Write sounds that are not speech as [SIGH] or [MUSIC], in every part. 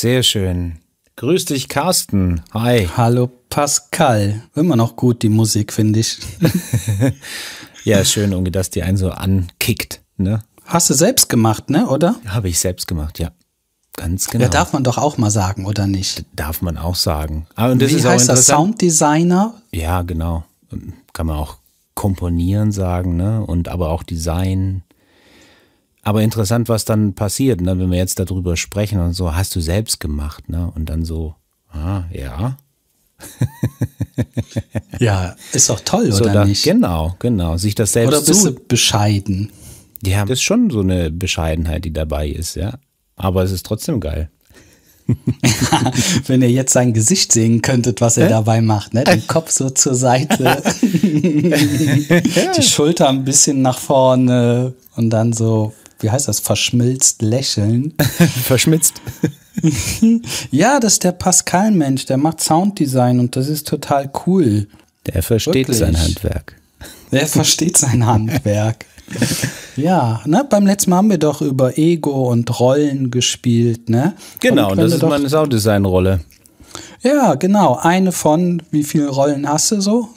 Sehr schön. Grüß dich, Carsten. Hi. Hallo, Pascal. Immer noch gut, die Musik, finde ich. [LAUGHS] ja, schön, irgendwie, dass die einen so ankickt. Ne? Hast du selbst gemacht, ne, oder? Habe ich selbst gemacht, ja. Ganz genau. Ja, darf man doch auch mal sagen, oder nicht? Darf man auch sagen. Aber das Wie ist heißt auch das? Sounddesigner? Ja, genau. Kann man auch komponieren sagen, ne? Und aber auch Design aber interessant, was dann passiert, ne? wenn wir jetzt darüber sprechen und so, hast du selbst gemacht, ne? Und dann so, ah, ja. [LAUGHS] ja, ist doch toll, so oder da, nicht? Genau, genau. Sich das selbst Oder bist zu du bescheiden? Ja, das ist schon so eine Bescheidenheit, die dabei ist, ja. Aber es ist trotzdem geil. [LAUGHS] Wenn ihr jetzt sein Gesicht sehen könntet, was er Hä? dabei macht, ne? Den Kopf so zur Seite, [LAUGHS] die Schulter ein bisschen nach vorne und dann so wie heißt das, verschmilzt lächeln. [LAUGHS] Verschmitzt. [LAUGHS] ja, das ist der Pascal-Mensch, der macht Sounddesign und das ist total cool. Der versteht Wirklich. sein Handwerk. Der versteht sein Handwerk. [LAUGHS] ja, ne, beim letzten Mal haben wir doch über Ego und Rollen gespielt, ne? Genau, das ist meine Sounddesign-Rolle. Ja, genau. Eine von, wie viele Rollen hast du so?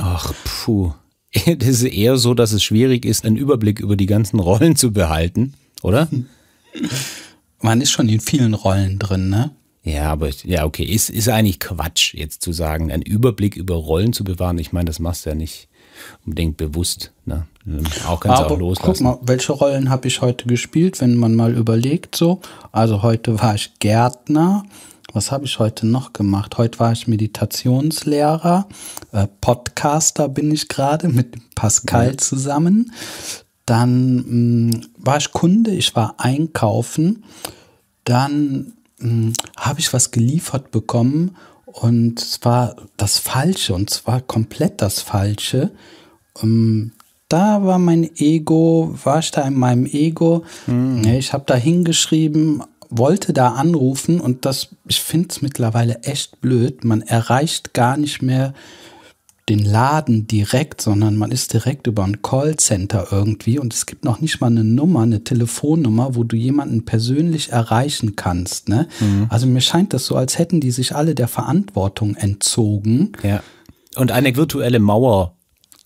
Ach, puh. [LAUGHS] es ist eher so, dass es schwierig ist, einen Überblick über die ganzen Rollen zu behalten, oder? [LAUGHS] Man ist schon in vielen Rollen drin, ne? Ja, aber ja, okay, ist, ist eigentlich Quatsch, jetzt zu sagen, einen Überblick über Rollen zu bewahren. Ich meine, das machst du ja nicht unbedingt bewusst. Ne? Auch ganz auch loslassen. Guck mal, welche Rollen habe ich heute gespielt, wenn man mal überlegt so. Also heute war ich Gärtner, was habe ich heute noch gemacht? Heute war ich Meditationslehrer, äh, Podcaster bin ich gerade mit Pascal mhm. zusammen. Dann mh, mm, war ich Kunde, ich war einkaufen. Dann mm, habe ich was geliefert bekommen und zwar das Falsche und zwar komplett das Falsche. Ähm, da war mein Ego, war ich da in meinem Ego. Mhm. Ich habe da hingeschrieben, wollte da anrufen und das, ich finde es mittlerweile echt blöd. Man erreicht gar nicht mehr den Laden direkt, sondern man ist direkt über ein Callcenter irgendwie und es gibt noch nicht mal eine Nummer, eine Telefonnummer, wo du jemanden persönlich erreichen kannst. Ne? Mhm. Also mir scheint das so, als hätten die sich alle der Verantwortung entzogen. Ja. Und eine virtuelle Mauer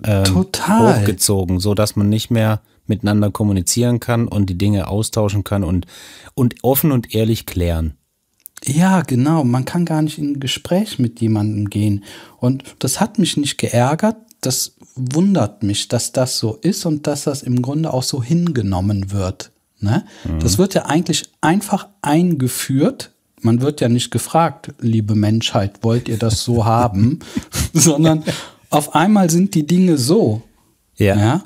ähm, Total. hochgezogen, sodass man nicht mehr miteinander kommunizieren kann und die Dinge austauschen kann und, und offen und ehrlich klären. Ja, genau. Man kann gar nicht in ein Gespräch mit jemandem gehen. Und das hat mich nicht geärgert. Das wundert mich, dass das so ist und dass das im Grunde auch so hingenommen wird. Ne? Mhm. Das wird ja eigentlich einfach eingeführt. Man wird ja nicht gefragt, liebe Menschheit, wollt ihr das so haben? [LAUGHS] Sondern auf einmal sind die Dinge so. Ja. ja?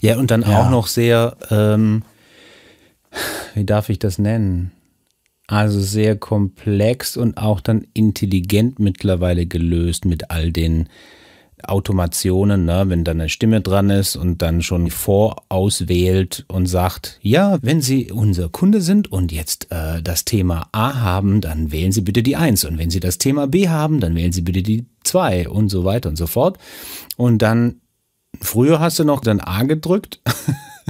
Ja, und dann ja. auch noch sehr, ähm, wie darf ich das nennen? Also sehr komplex und auch dann intelligent mittlerweile gelöst mit all den Automationen, ne? wenn dann eine Stimme dran ist und dann schon vorauswählt und sagt, ja, wenn Sie unser Kunde sind und jetzt äh, das Thema A haben, dann wählen Sie bitte die 1 und wenn Sie das Thema B haben, dann wählen Sie bitte die 2 und so weiter und so fort. Und dann Früher hast du noch dein A gedrückt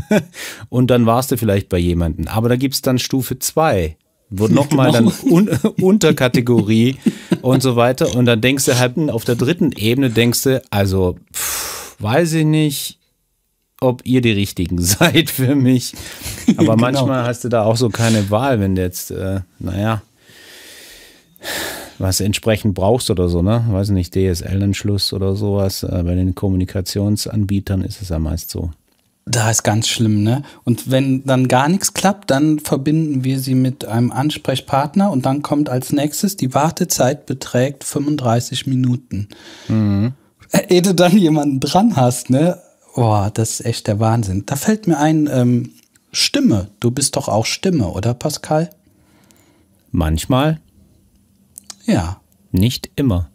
[LAUGHS] und dann warst du vielleicht bei jemandem. Aber da gibt es dann Stufe 2, wo [LAUGHS] nochmal dann genau. un Unterkategorie und so weiter. Und dann denkst du halt auf der dritten Ebene, denkst du, also pff, weiß ich nicht, ob ihr die Richtigen [LAUGHS] seid für mich. Aber genau. manchmal hast du da auch so keine Wahl, wenn du jetzt, äh, naja was entsprechend brauchst oder so, ne? Weiß nicht, DSL-Anschluss oder sowas. Äh, bei den Kommunikationsanbietern ist es ja meist so. Da ist ganz schlimm, ne? Und wenn dann gar nichts klappt, dann verbinden wir sie mit einem Ansprechpartner und dann kommt als nächstes, die Wartezeit beträgt 35 Minuten. Mhm. Äh, ehe du dann jemanden dran hast, ne? Boah, das ist echt der Wahnsinn. Da fällt mir ein, ähm, Stimme. Du bist doch auch Stimme, oder Pascal? Manchmal. Ja. Nicht immer.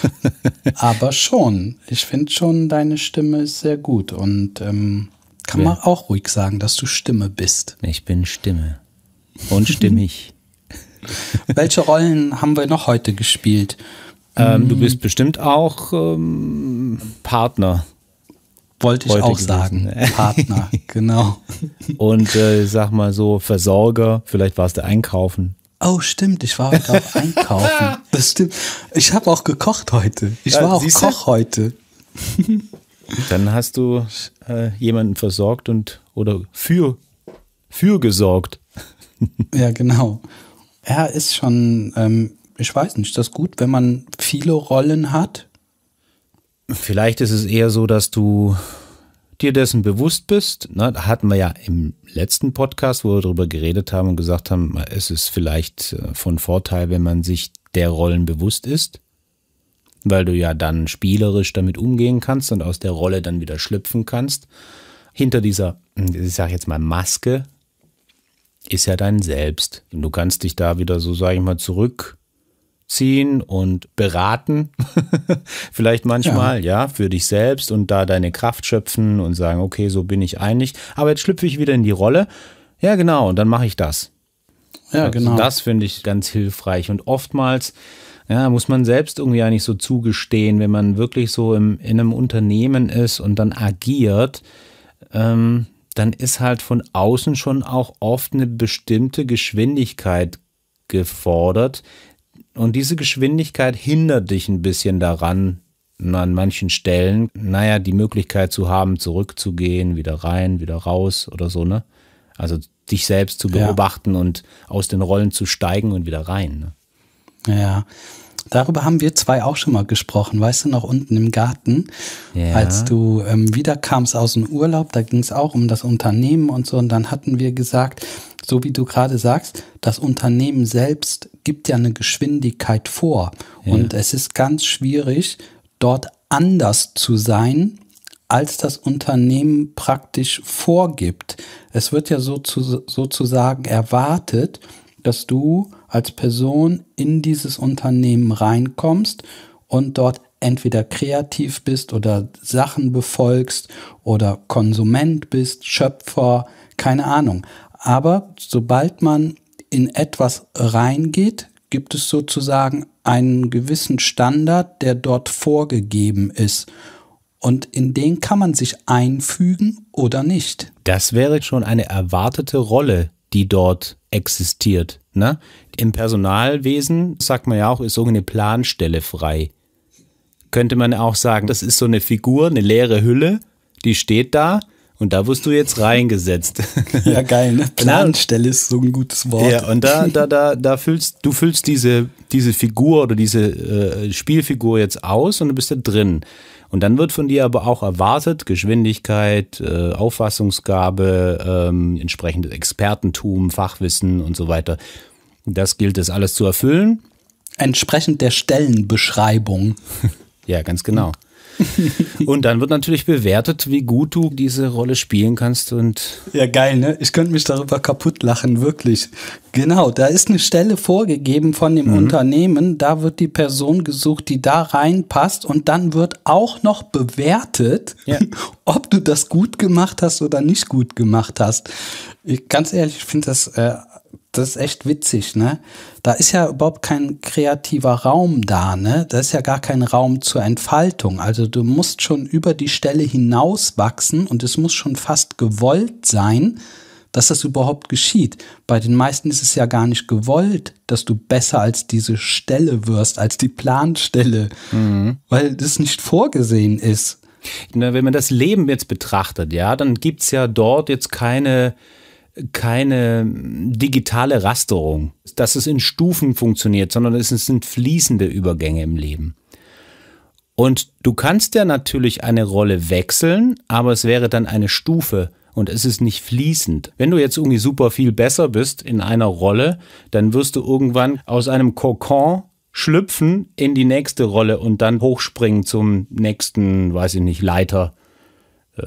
[LAUGHS] Aber schon. Ich finde schon, deine Stimme ist sehr gut und ähm, kann man auch ruhig sagen, dass du Stimme bist. Ich bin Stimme. Und stimmig. [LAUGHS] Welche Rollen haben wir noch heute gespielt? Ähm, du ähm, bist bestimmt auch ähm, Partner. Wollte ich auch gewesen. sagen. [LAUGHS] Partner, genau. Und äh, sag mal so, Versorger, vielleicht warst du einkaufen. Oh, stimmt, ich war heute auch [LAUGHS] einkaufen. Das stimmt. Ich habe auch gekocht heute. Ich ja, war auch Koch du? heute. [LAUGHS] Dann hast du äh, jemanden versorgt und oder für, für gesorgt. [LAUGHS] Ja, genau. Ja, ist schon, ähm, ich weiß nicht, ist das gut, wenn man viele Rollen hat? Vielleicht ist es eher so, dass du dir dessen bewusst bist, ne, hatten wir ja im letzten Podcast, wo wir darüber geredet haben und gesagt haben, es ist vielleicht äh, von Vorteil, wenn man sich der Rollen bewusst ist, weil du ja dann spielerisch damit umgehen kannst und aus der Rolle dann wieder schlüpfen kannst. Hinter dieser, ich sage jetzt mal Maske, ist ja dein Selbst. Und du kannst dich da wieder so, sage ich mal, zurück ziehen und beraten, [LAUGHS] vielleicht manchmal, ja. ja. für dich selbst und da deine Kraft schöpfen und sagen, okay, so bin ich einig, aber jetzt schlüpfe ich wieder in die Rolle. Ja, genau, und dann mache ich das. Ja, also genau. Das finde ich ganz hilfreich und oftmals ja, muss man selbst irgendwie eigentlich so zugestehen, wenn man wirklich so im, in einem Unternehmen ist und dann agiert, ähm, dann ist halt von außen schon auch oft eine bestimmte Geschwindigkeit gefordert, und diese Geschwindigkeit hindert dich ein bisschen daran, an manchen Stellen, naja, die Möglichkeit zu haben, zurückzugehen, wieder rein, wieder raus oder so, ne? Also dich selbst zu beobachten ja. und aus den Rollen zu steigen und wieder rein. Ne? Ja. Darüber haben wir zwei auch schon mal gesprochen, weißt du, noch unten im Garten, ja. als du ähm, wiederkamst aus dem Urlaub, da ging es auch um das Unternehmen und so, und dann hatten wir gesagt, so wie du gerade sagst, das Unternehmen selbst gibt ja eine Geschwindigkeit vor. Ja. Und es ist ganz schwierig, dort anders zu sein, als das Unternehmen praktisch vorgibt. Es wird ja so zu, sozusagen erwartet, dass du als Person in dieses Unternehmen reinkommst und dort entweder kreativ bist oder Sachen befolgst oder Konsument bist, Schöpfer, keine Ahnung. Aber sobald man in etwas reingeht, gibt es sozusagen einen gewissen Standard, der dort vorgegeben ist. Und in den kann man sich einfügen oder nicht. Das wäre schon eine erwartete Rolle, die dort existiert. Ne? Im Personalwesen sagt man ja auch, ist so eine Planstelle frei. Könnte man auch sagen, das ist so eine Figur, eine leere Hülle, die steht da und da wirst du jetzt reingesetzt. Ja, geil, ne? [LAUGHS] Planstelle ist so ein gutes Wort. Ja, und da, da, da, da füllst, du füllst diese, diese Figur oder diese äh, Spielfigur jetzt aus und du bist da drin. Und dann wird von dir aber auch erwartet, Geschwindigkeit, äh, Auffassungsgabe, ähm, entsprechendes Expertentum, Fachwissen und so weiter. Das gilt es alles zu erfüllen. Entsprechend der Stellenbeschreibung. [LAUGHS] ja, ganz genau. [LAUGHS] und dann wird natürlich bewertet, wie gut du diese Rolle spielen kannst und. Ja, geil, ne? Ich könnte mich darüber kaputt lachen, wirklich. Genau, da ist eine Stelle vorgegeben von dem mhm. Unternehmen, da wird die Person gesucht, die da reinpasst und dann wird auch noch bewertet, ja. [LAUGHS] ob du das gut gemacht hast oder nicht gut gemacht hast. Ich, ganz ehrlich, ich finde das äh, das ist echt witzig, ne? Da ist ja überhaupt kein kreativer Raum da, ne? Da ist ja gar kein Raum zur Entfaltung. Also du musst schon über die Stelle hinaus wachsen und es muss schon fast gewollt sein, dass das überhaupt geschieht. Bei den meisten ist es ja gar nicht gewollt, dass du besser als diese Stelle wirst, als die Planstelle, mhm. weil das nicht vorgesehen ist. Na, wenn man das Leben jetzt betrachtet, ja, dann gibt es ja dort jetzt keine keine digitale Rasterung, dass es in Stufen funktioniert, sondern es sind fließende Übergänge im Leben. Und du kannst ja natürlich eine Rolle wechseln, aber es wäre dann eine Stufe und es ist nicht fließend. Wenn du jetzt irgendwie super viel besser bist in einer Rolle, dann wirst du irgendwann aus einem Kokon schlüpfen in die nächste Rolle und dann hochspringen zum nächsten, weiß ich nicht, Leiter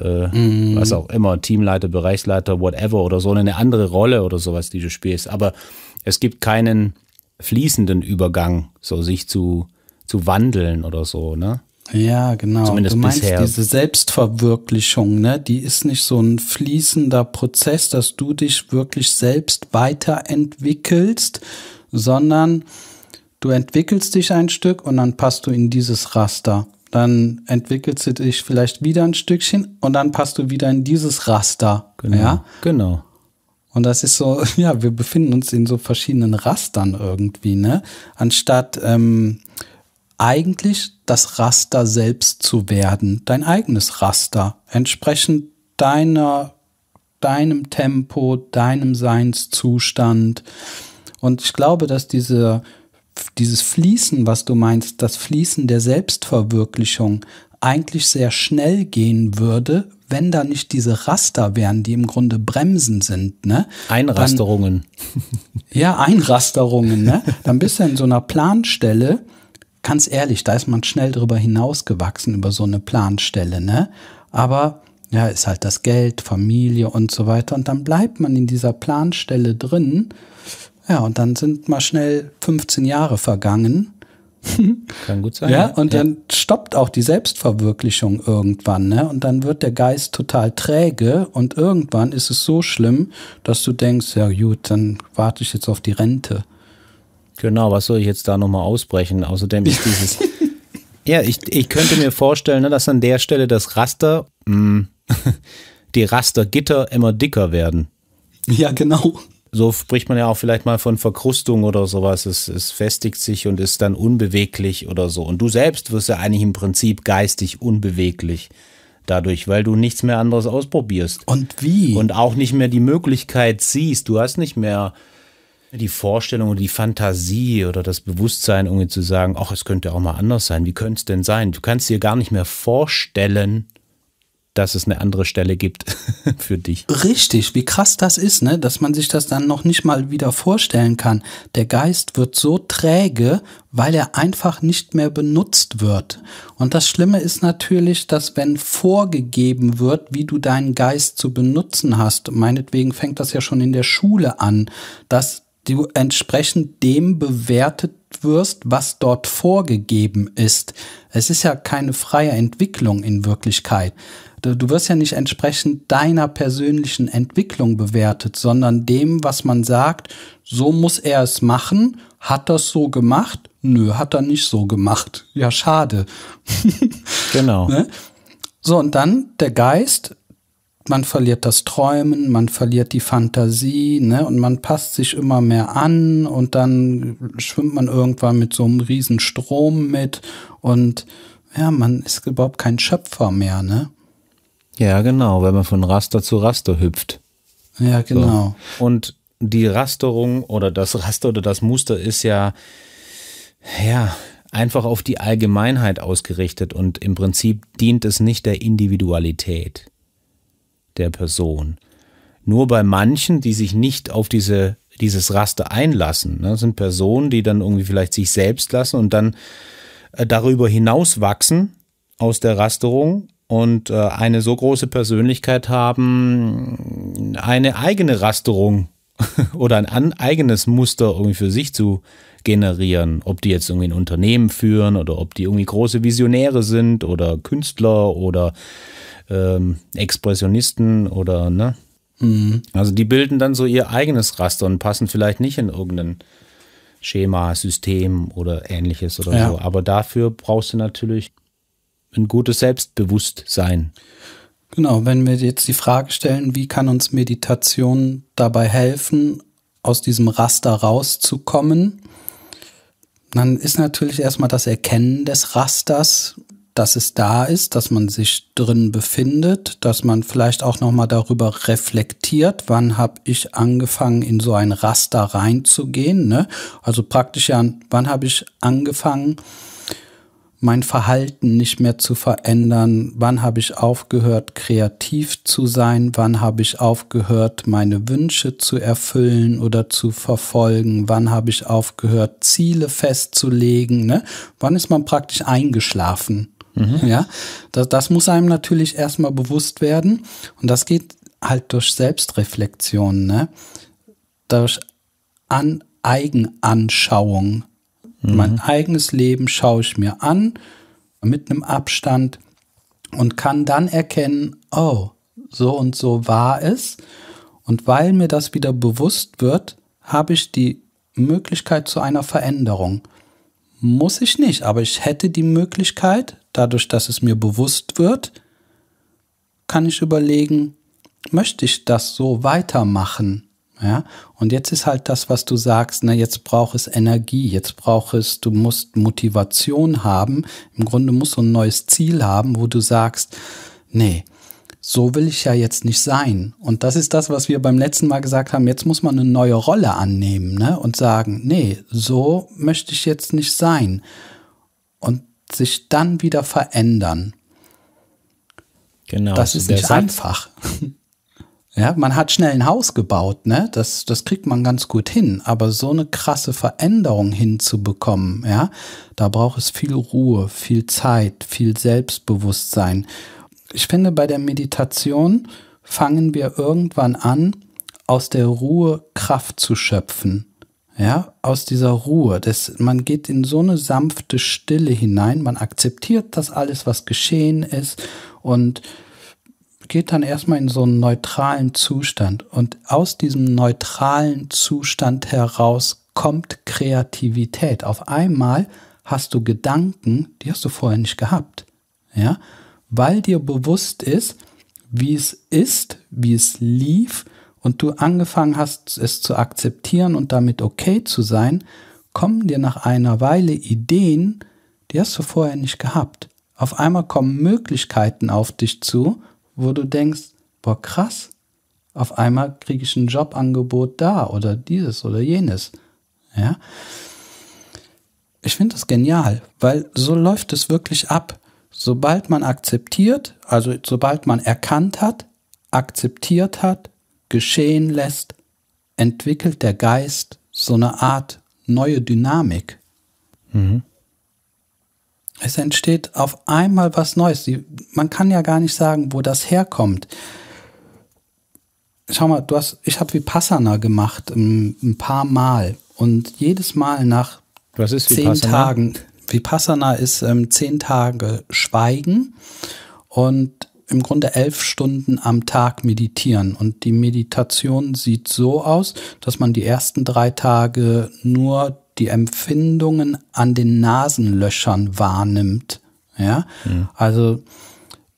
äh, mm. was auch immer, Teamleiter, Bereichsleiter, whatever oder so, eine andere Rolle oder sowas, die du spielst. Aber es gibt keinen fließenden Übergang, so sich zu, zu wandeln oder so, ne? Ja, genau. Zumindest du meinst bisher. diese Selbstverwirklichung, ne? Die ist nicht so ein fließender Prozess, dass du dich wirklich selbst weiterentwickelst, sondern du entwickelst dich ein Stück und dann passt du in dieses Raster dann entwickelt sie dich vielleicht wieder ein Stückchen und dann passt du wieder in dieses Raster. Genau. Ja? Genau. Und das ist so, [LAUGHS] ja, wir befinden uns in so verschiedenen Rastern irgendwie, ne? Anstatt ähm, eigentlich das Raster selbst zu werden, dein eigenes Raster, entsprechend deiner, deinem Tempo, deinem Seinszustand. Und ich glaube, dass diese dieses Fließen, was du meinst, das Fließen der Selbstverwirklichung eigentlich sehr schnell gehen würde, wenn da nicht diese Raster wären, die im Grunde Bremsen sind. Ne? Einrasterungen. Dann, [LAUGHS] ja, Einrasterungen. Ne? Dann bist du in so einer Planstelle. Ganz ehrlich, da ist man schnell drüber hinausgewachsen, über so eine Planstelle. Ne? Aber ja, ist halt das Geld, Familie und so weiter. Und dann bleibt man in dieser Planstelle drin ja, und dann sind mal schnell 15 Jahre vergangen. Kann gut sein. Ja, und ja. dann stoppt auch die Selbstverwirklichung irgendwann, ne? Und dann wird der Geist total träge und irgendwann ist es so schlimm, dass du denkst, ja gut, dann warte ich jetzt auf die Rente. Genau, was soll ich jetzt da nochmal ausbrechen? Außerdem ist [LAUGHS] dieses. ja, ich, ich könnte mir vorstellen, ne, dass an der Stelle das Raster, mh, mm, [LAUGHS] die Rastergitter immer dicker werden. Ja, genau so spricht man ja auch vielleicht mal von Verkrustung oder sowas. Es, es festigt sich und ist dann unbeweglich oder so. Und du selbst wirst ja eigentlich im Prinzip geistig unbeweglich dadurch, weil du nichts mehr anderes ausprobierst. Und wie? Und auch nicht mehr die Möglichkeit siehst. Du hast nicht mehr die Vorstellung oder die Fantasie oder das Bewusstsein, um zu sagen, ach, es könnte auch mal anders sein. Wie könnte es denn sein? Du kannst dir gar nicht mehr vorstellen, dass es eine andere Stelle gibt [LAUGHS] für dich. Richtig, wie krass das ist, ne? dass man sich das dann noch nicht mal wieder vorstellen kann. Der Geist wird so träge, weil er einfach nicht mehr benutzt wird. Und das Schlimme ist natürlich, dass wenn vorgegeben wird, wie du deinen Geist zu benutzen hast, meinetwegen fängt das ja schon in der Schule an, dass du entsprechend dem bewertet wirst, was dort vorgegeben ist. Es ist ja keine freie Entwicklung in Wirklichkeit. Äh, du wirst ja nicht entsprechend deiner persönlichen Entwicklung bewertet, sondern dem, was man sagt, so muss er es machen. Hat das so gemacht? Nö, hat er nicht so gemacht. Ja, schade. [LAUGHS] Genau. ne? So, und dann der Geist, man verliert das Träumen, man verliert die Fantasie, ne, und man passt sich immer mehr an und dann schwimmt man irgendwann mit so einem riesen Strom mit und ja, man ist überhaupt kein Schöpfer mehr, ne? Ja, genau, wenn man von Raster zu Raster hüpft. Ja, genau. So. Und die Rasterung oder das Raster oder das Muster ist ja, ja, einfach auf die Allgemeinheit ausgerichtet und im Prinzip dient es nicht der Individualität der Person. Nur bei manchen, die sich nicht auf diese, dieses Raster einlassen, ne, sind Personen, die dann irgendwie vielleicht sich selbst lassen und dann äh, darüber hinaus wachsen aus der Rasterung und äh, eine so große Persönlichkeit haben, eine eigene Rasterung [LAUGHS] oder ein eigenes Muster irgendwie für sich zu generieren. Ob die jetzt irgendwie ein Unternehmen führen oder ob die irgendwie große Visionäre sind oder Künstler oder ähm, Expressionisten oder ne. Mhm. Also die bilden dann so ihr eigenes Raster und passen vielleicht nicht in irgendein Schema, System oder ähnliches oder ja. so. Aber dafür brauchst du natürlich ein gutes Selbstbewusstsein. Genau, wenn wir jetzt die Frage stellen, wie kann uns Meditation dabei helfen, aus diesem Raster rauszukommen, dann ist natürlich erstmal das Erkennen des Rasters, dass es da ist, dass man sich drin befindet, dass man vielleicht auch nochmal darüber reflektiert, wann habe ich angefangen, in so ein Raster reinzugehen. Ne? Also praktisch ja, wann habe ich angefangen, mein Verhalten nicht mehr zu verändern, wann habe ich aufgehört, kreativ zu sein, wann habe ich aufgehört, meine Wünsche zu erfüllen oder zu verfolgen, wann habe ich aufgehört, Ziele festzulegen, ne? wann ist man praktisch eingeschlafen. Mhm. Ja, das, das muss einem natürlich erstmal bewusst werden und das geht halt durch Selbstreflexion, ne? durch An Eigenanschauung Mhm. Mein eigenes Leben schaue ich mir an mit einem Abstand und kann dann erkennen, oh, so und so war es. Und weil mir das wieder bewusst wird, habe ich die Möglichkeit zu einer Veränderung. Muss ich nicht, aber ich hätte die Möglichkeit, dadurch, dass es mir bewusst wird, kann ich überlegen, möchte ich das so weitermachen? Ja? Und jetzt ist halt das, was du sagst, ne, jetzt braucht es Energie, jetzt braucht es, du musst Motivation haben. Im Grunde musst du ein neues Ziel haben, wo du sagst, nee, so will ich ja jetzt nicht sein. Und das ist das, was wir beim letzten Mal gesagt haben, jetzt muss man eine neue Rolle annehmen ne? und sagen, nee, so möchte ich jetzt nicht sein. Und sich dann wieder verändern. Genau. Das ist nicht Satz, einfach. [LAUGHS] Ja, man hat schnell ein Haus gebaut, ne? Das, das kriegt man ganz gut hin. Aber so eine krasse Veränderung hinzubekommen, ja, da braucht es viel Ruhe, viel Zeit, viel Selbstbewusstsein. Ich finde, bei der Meditation fangen wir irgendwann an, aus der Ruhe Kraft zu schöpfen. Ja, aus dieser Ruhe. Das, man geht in so eine sanfte Stille hinein. Man akzeptiert das alles, was geschehen ist und geht dann erstmal in so einen neutralen Zustand. Und aus diesem neutralen Zustand heraus kommt Kreativität. Auf einmal hast du Gedanken, die hast du vorher nicht gehabt. Ja? Weil dir bewusst ist, wie es ist, wie es lief und du angefangen hast, es zu akzeptieren und damit okay zu sein, kommen dir nach einer Weile Ideen, die hast du vorher nicht gehabt. Auf einmal kommen Möglichkeiten auf dich zu wo du denkst, boah, krass, auf einmal kriege ich ein Jobangebot da oder dieses oder jenes. Ja. Ich finde das genial, weil so läuft es wirklich ab. Sobald man akzeptiert, also sobald man erkannt hat, akzeptiert hat, geschehen lässt, entwickelt der Geist so eine Art neue Dynamik. Mhm. Es entsteht auf einmal was Neues. man kann ja gar nicht sagen, wo das herkommt. Schau mal, du hast, ich habe Vipassana gemacht ein, ähm, ein, paar Mal und jedes Mal nach zehn Vipassana? Tagen. Vipassana ist ähm, zehn Tage Schweigen und im Grunde elf Stunden am Tag meditieren. Und die Meditation sieht so aus, dass man die ersten drei Tage nur die Empfindungen an den Nasenlöchern wahrnimmt. Ja, mhm. also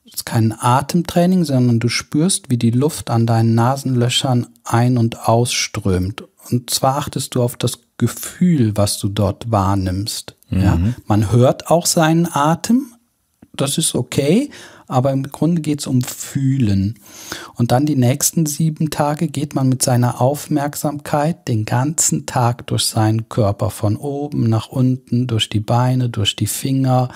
ist kein Atemtraining, sondern du spürst, wie die Luft an deinen Nasenlöchern ein- und ausströmt. Und zwar achtest du auf das Gefühl, was du dort wahrnimmst. Mhm. Ja, man hört auch seinen Atem, das ist okay, aber im Grunde geht es um Fühlen. Und dann die nächsten sieben Tage geht man mit seiner Aufmerksamkeit den ganzen Tag durch seinen Körper, von oben nach unten, durch die Beine, durch die Finger,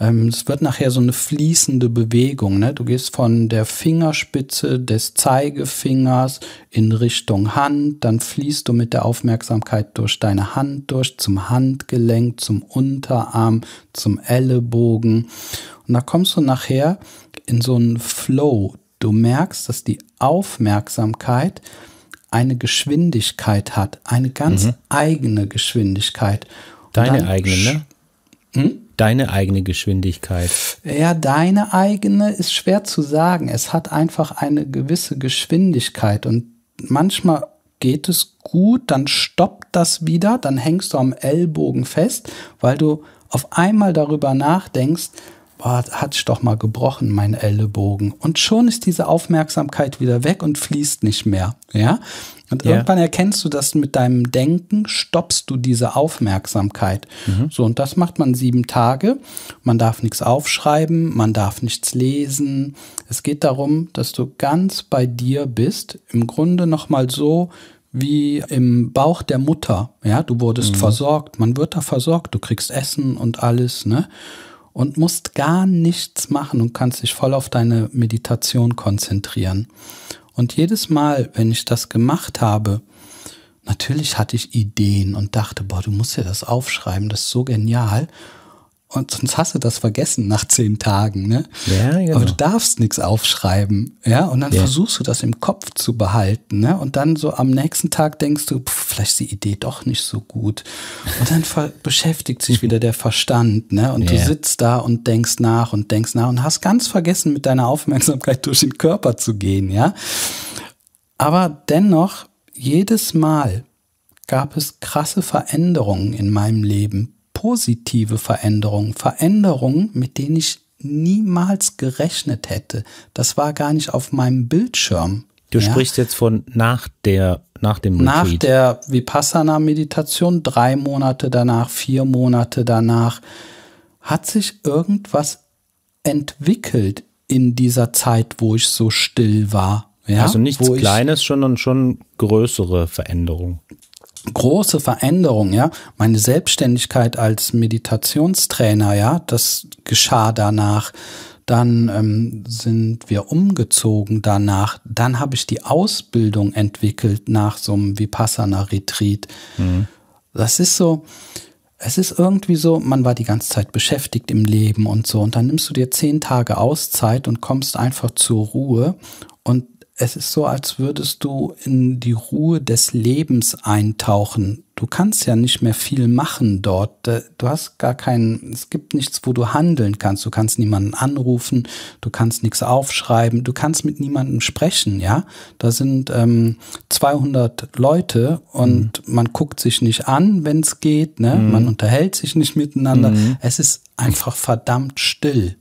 ähm, es wird nachher so eine fließende Bewegung. Ne? Du gehst von der Fingerspitze des Zeigefingers in Richtung Hand, dann fließt du mit der Aufmerksamkeit durch deine Hand durch, zum Handgelenk, zum Unterarm, zum Ellenbogen. Und da kommst du nachher in so einen Flow. Du merkst, dass die Aufmerksamkeit eine Geschwindigkeit hat, eine ganz mhm. eigene Geschwindigkeit. Deine eigene, ne? Hm? deine eigene Geschwindigkeit? Ja, deine eigene ist schwer zu sagen. Es hat einfach eine gewisse Geschwindigkeit und manchmal geht es gut, dann stoppt das wieder, dann hängst du am Ellbogen fest, weil du auf einmal darüber nachdenkst, boah, hatte ich doch mal gebrochen, mein Ellenbogen. Und schon ist diese Aufmerksamkeit wieder weg und fließt nicht mehr. Ja. Und yeah. irgendwann erkennst du, dass mit deinem Denken stoppst du diese Aufmerksamkeit. Mhm. So, und das macht man sieben Tage. Man darf nichts aufschreiben, man darf nichts lesen. Es geht darum, dass du ganz bei dir bist. Im Grunde nochmal so wie im Bauch der Mutter. Ja, du wurdest mhm. versorgt. Man wird da versorgt. Du kriegst Essen und alles, ne? und musst gar nichts machen und kannst dich voll auf deine Meditation konzentrieren. Und jedes Mal, wenn ich das gemacht habe, natürlich hatte ich Ideen und dachte, boah, du musst dir das aufschreiben, das ist so genial. Und sonst hast du das vergessen nach zehn Tagen, ne? Ja, genau. Aber du darfst nichts aufschreiben, ja? Und dann ja. versuchst du das im Kopf zu behalten, ne? Und dann so am nächsten Tag denkst du, pff, vielleicht ist die Idee doch nicht so gut. Und dann [LAUGHS] beschäftigt sich wieder der Verstand, ne? Und yeah. du sitzt da und denkst nach und denkst nach und hast ganz vergessen, mit deiner Aufmerksamkeit durch den Körper zu gehen, ja. Aber dennoch, jedes Mal gab es krasse Veränderungen in meinem Leben, positive Veränderungen, Veränderungen, mit denen ich niemals gerechnet hätte. Das war gar nicht auf meinem Bildschirm. Du ja? sprichst jetzt von nach der nach dem Retreat. Nach der Vipassana-Meditation, drei Monate danach, vier Monate danach, hat sich irgendwas entwickelt in dieser Zeit, wo ich so still war. Ja? Also nichts wo Kleines, sondern schon, schon größere Veränderung. Große Veränderung, ja. Meine Selbstständigkeit als Meditationstrainer, ja, das geschah danach dann ähm, sind wir umgezogen danach. Dann habe ich die Ausbildung entwickelt nach so einem Vipassana-Retreat. Mhm. Das ist so, es ist irgendwie so, man war die ganze Zeit beschäftigt im Leben und so. Und dann nimmst du dir zehn Tage Auszeit und kommst einfach zur Ruhe. Und es ist so, als würdest du in die Ruhe des Lebens eintauchen. Du kannst ja nicht mehr viel machen dort. Du hast gar keinen, es gibt nichts, wo du handeln kannst. Du kannst niemanden anrufen, du kannst nichts aufschreiben, du kannst mit niemandem sprechen, ja. Da sind ähm, 200 Leute und mhm. man guckt sich nicht an, wenn es geht, ne? Mhm. Man unterhält sich nicht miteinander. Mhm. Es ist einfach verdammt still.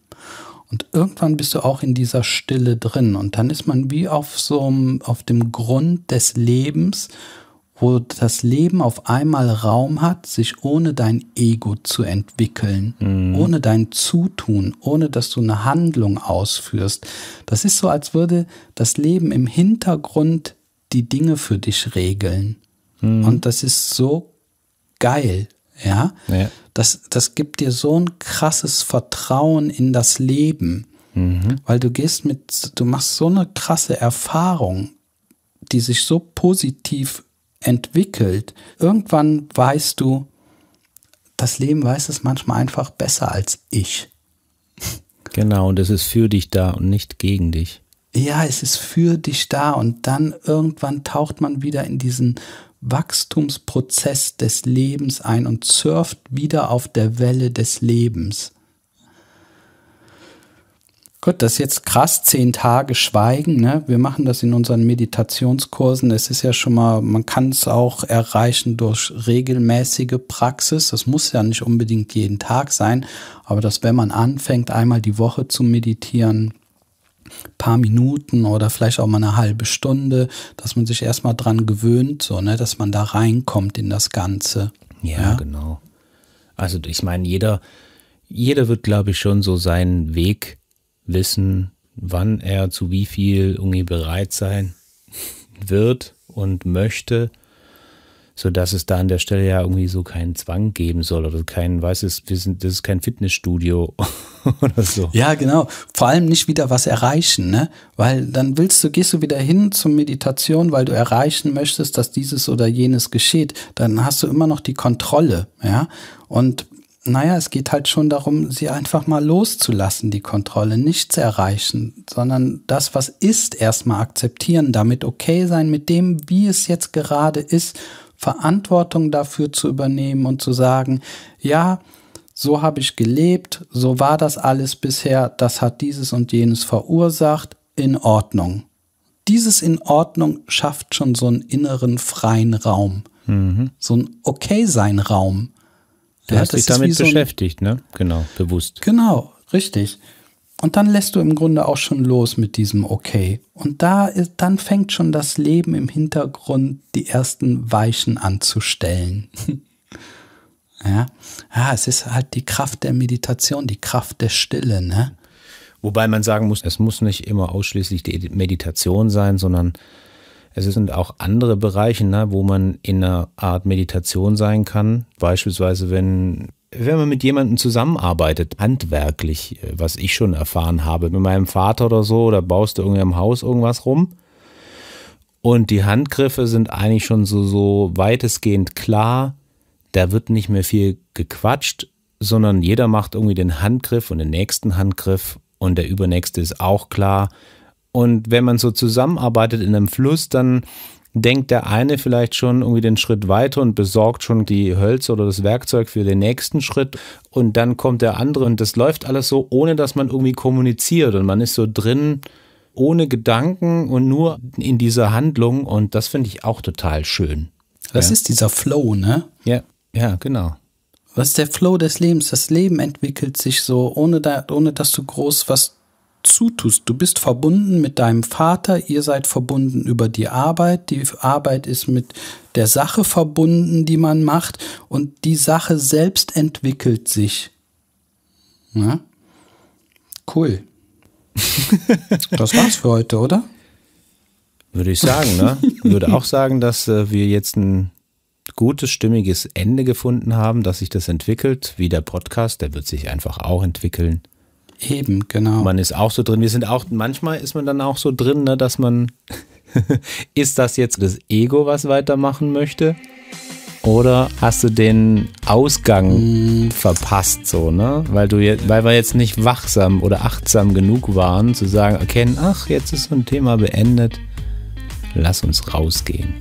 Und irgendwann bist du auch in dieser Stille drin. Und dann ist man wie auf so einem, auf dem Grund des Lebens, wo das Leben auf einmal Raum hat, sich ohne dein Ego zu entwickeln, mhm. ohne dein Zutun, ohne dass du eine Handlung ausführst. Das ist so, als würde das Leben im Hintergrund die Dinge für dich regeln. Mhm. Und das ist so geil. Ja? ja. Das, das gibt dir so ein krasses Vertrauen in das Leben, mhm. weil du gehst mit, du machst so eine krasse Erfahrung, die sich so positiv entwickelt. Irgendwann weißt du, das Leben weiß es manchmal einfach besser als ich. Genau, und es ist für dich da und nicht gegen dich. Ja, es ist für dich da und dann irgendwann taucht man wieder in diesen Wachstumsprozess des Lebens ein und surft wieder auf der Welle des Lebens. Gut, das ist jetzt krass, zehn Tage Schweigen. Ne? Wir machen das in unseren Meditationskursen. Es ist ja schon mal, man kann es auch erreichen durch regelmäßige Praxis. Das muss ja nicht unbedingt jeden Tag sein, aber dass wenn man anfängt, einmal die Woche zu meditieren, paar Minuten oder vielleicht auch mal eine halbe Stunde, dass man sich erstmal dran gewöhnt, so, ne, dass man da reinkommt in das Ganze. Ja, ja? genau. Also ich meine, jeder, jeder wird, glaube ich, schon so seinen Weg wissen, wann er zu wie viel irgendwie bereit sein wird und möchte so dass es da an der Stelle ja irgendwie so keinen Zwang geben soll oder kein, weiß es, wir sind, das ist kein Fitnessstudio [LAUGHS] oder so. Ja, genau. Vor allem nicht wieder was erreichen, ne? Weil dann willst du, gehst du wieder hin zur Meditation, weil du erreichen möchtest, dass dieses oder jenes geschieht. Dann hast du immer noch die Kontrolle, ja? Und naja, es geht halt schon darum, sie einfach mal loszulassen, die Kontrolle, nicht zu erreichen, sondern das, was ist, erstmal akzeptieren, damit okay sein mit dem, wie es jetzt gerade ist Verantwortung dafür zu übernehmen und zu sagen, ja, so habe ich gelebt, so war das alles bisher, das hat dieses und jenes verursacht, in Ordnung. Dieses in Ordnung schafft schon so einen inneren freien Raum, mhm. so ein Okay-Sein-Raum. Du ja, hast dich damit so beschäftigt, ne? Genau, bewusst. Genau, richtig. Und dann lässt du im Grunde auch schon los mit diesem Okay. Und da ist, dann fängt schon das Leben im Hintergrund die ersten Weichen anzustellen. [LAUGHS] ja. ja, es ist halt die Kraft der Meditation, die Kraft der Stille, ne? Wobei man sagen muss, es muss nicht immer ausschließlich die Meditation sein, sondern es sind auch andere Bereiche, ne, wo man in einer Art Meditation sein kann. Beispielsweise, wenn wenn man mit jemandem zusammenarbeitet, handwerklich, äh, was ich schon erfahren habe, mit meinem Vater oder so, oder baust du irgendwie im Haus irgendwas rum. Und die Handgriffe sind eigentlich schon so, so weitestgehend klar. Da wird nicht mehr viel gequatscht, sondern jeder macht irgendwie den Handgriff und den nächsten Handgriff und der übernächste ist auch klar. Und wenn man so zusammenarbeitet in einem Fluss, dann denkt der eine vielleicht schon irgendwie den Schritt weiter und besorgt schon die Hölzer oder das Werkzeug für den nächsten Schritt und dann kommt der andere und das läuft alles so, ohne dass man irgendwie kommuniziert und man ist so drin ohne Gedanken und nur in dieser Handlung und das finde ich auch total schön. Das ja. ist dieser Flow, ne? Ja, ja, genau. Was ist der Flow des Lebens? Das Leben entwickelt sich so, ohne, da, ohne dass du groß was zutust. Du bist verbunden mit deinem Vater, ihr seid verbunden über die Arbeit, die Arbeit ist mit der Sache verbunden, die man macht und die Sache selbst entwickelt sich. Ja? Cool. [LAUGHS] das war's für heute, oder? Würde ich sagen, ne? würde auch sagen, dass äh, wir jetzt ein gutes, stimmiges Ende gefunden haben, dass sich das entwickelt, wie der Podcast, der wird sich einfach auch entwickeln. Eben, genau. Man ist auch so drin. Wir sind auch, manchmal ist man dann auch so drin, ne, dass man, [LAUGHS] ist das jetzt das Ego, was weitermachen möchte? Oder hast du den Ausgang mm. verpasst, so, ne? Weil, du jetzt, weil wir jetzt nicht wachsam oder achtsam genug waren, zu sagen, erkennen, ach, jetzt ist so ein Thema beendet, lass uns rausgehen.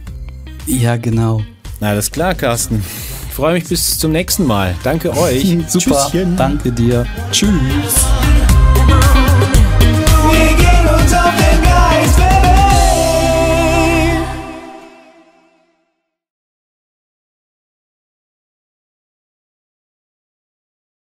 Ja, genau. Alles klar, Carsten. Ich freue mich bis zum nächsten Mal. Danke euch. [LAUGHS] Super. Tschüsschen. Danke dir. Tschüss.